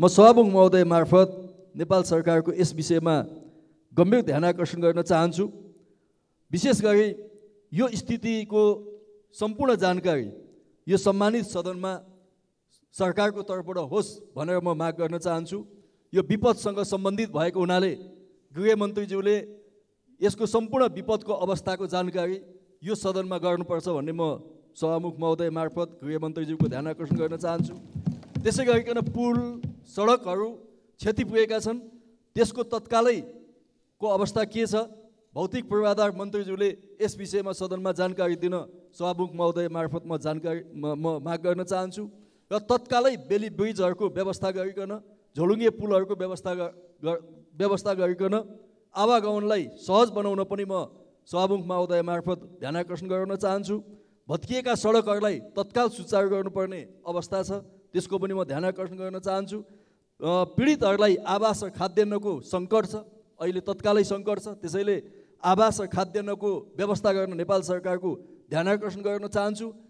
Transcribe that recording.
म सभामुख महोदय मार्फत नेपाल सरकारको यस विषयमा गम्भीर ध्यान आकर्षण गर्न चाहन्छु विशेष गरी यो स्थितिको सम्पूर्ण जानकारी यो सम्मानित सदनमा सरकारको तर्फबाट होस् भनेर म माग गर्न चाहन्छु यो विपदसँग सम्बन्धित भएको हुनाले गृहमन्त्रीज्यूले यसको सम्पूर्ण विपदको अवस्थाको जानकारी यो सदनमा गर्नुपर्छ भन्ने म सभामुख महोदय मार्फत गृहमन्त्रीज्यूको ध्यान आकर्षण गर्न चाहन्छु त्यसै गरिकन पुल सडकहरू क्षति पुगेका छन् त्यसको तत्कालैको अवस्था के छ भौतिक पूर्वाधार मन्त्रीज्यूले यस विषयमा सदनमा जानकारी दिन सभामुख महोदय मार्फत म जानकारी म म माग गर्न चाहन्छु र तत्कालै बेली ब्रिजहरूको व्यवस्था गरिकन झोलुङ्गे पुलहरूको व्यवस्था व्यवस्था गरिकन आवागमनलाई सहज बनाउन पनि म सभामुख महोदय मार्फत ध्यान आकर्षण गराउन चाहन्छु भत्किएका सडकहरूलाई तत्काल सुचारू गर्नुपर्ने अवस्था छ त्यसको पनि म ध्यान आकर्षण गर्न चाहन्छु पीडितहरूलाई आवास र खाद्यान्नको सङ्कट छ अहिले तत्कालै सङ्कट छ त्यसैले आवास र खाद्यान्नको व्यवस्था गर्न नेपाल सरकारको ध्यान आकर्षण गर्न चाहन्छु